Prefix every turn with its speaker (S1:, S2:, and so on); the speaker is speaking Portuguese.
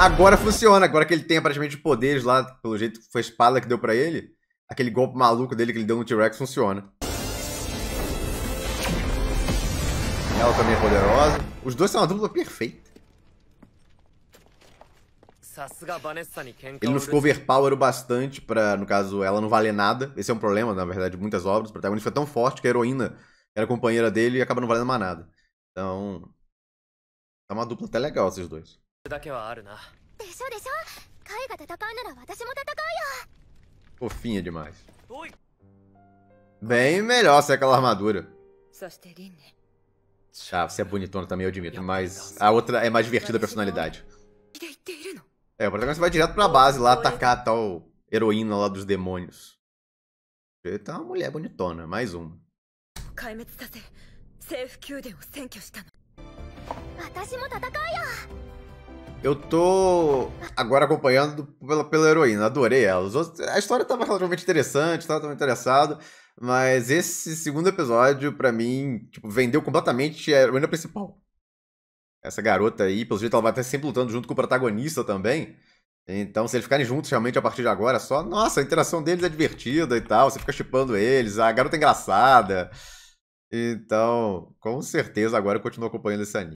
S1: Agora funciona, agora que ele tem aparentemente poderes lá, pelo jeito foi a espada que deu pra ele, aquele golpe maluco dele que ele deu no T-Rex funciona. Ela também é poderosa. Os dois são uma dupla perfeita. Ele não ficou overpower o bastante pra, no caso, ela não valer nada. Esse é um problema, na verdade, de muitas obras. O protagonista é tão forte que a heroína era companheira dele e acaba não valendo mais nada. Então, é uma dupla até legal esses dois. だけはあるな。でしょでしょカイが戦うなら私も戦うよ Fofinha demais. Bem melhor ser aquela armadura. Ah, você é bonitona também, eu admito, mas a outra é mais divertida a personalidade. É, o protagonista vai direto pra base lá atacar a tal heroína lá dos demônios. Ele tá uma mulher bonitona, mais uma. Eu eu tô agora acompanhando pela, pela heroína, adorei ela. a história tava relativamente interessante, tava, muito interessado, mas esse segundo episódio, para mim, tipo, vendeu completamente a heroína principal. Essa garota aí, pelo jeito, ela vai até sempre lutando junto com o protagonista também. Então, se eles ficarem juntos realmente a partir de agora, só. Nossa, a interação deles é divertida e tal. Você fica chipando eles, a garota é engraçada. Então, com certeza agora eu continuo acompanhando esse anime.